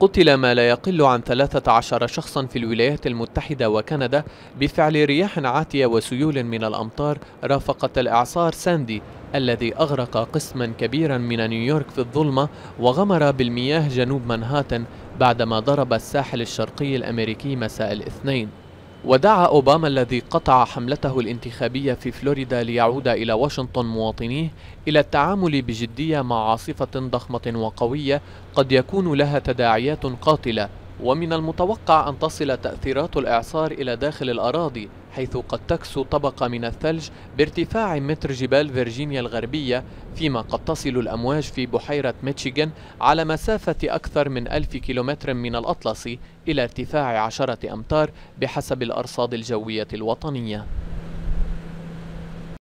قتل ما لا يقل عن 13 شخصا في الولايات المتحدة وكندا بفعل رياح عاتية وسيول من الأمطار رافقت الإعصار ساندي الذي أغرق قسما كبيرا من نيويورك في الظلمة وغمر بالمياه جنوب منهاتن بعدما ضرب الساحل الشرقي الأمريكي مساء الاثنين ودعا أوباما الذي قطع حملته الانتخابية في فلوريدا ليعود إلى واشنطن مواطنيه إلى التعامل بجدية مع عاصفة ضخمة وقوية قد يكون لها تداعيات قاتلة ومن المتوقع أن تصل تأثيرات الإعصار إلى داخل الأراضي حيث قد تكسو طبقة من الثلج بارتفاع متر جبال فيرجينيا الغربية فيما قد تصل الأمواج في بحيرة ميتشيغان على مسافة أكثر من ألف كيلومتر من الأطلسي إلى ارتفاع عشرة أمتار بحسب الأرصاد الجوية الوطنية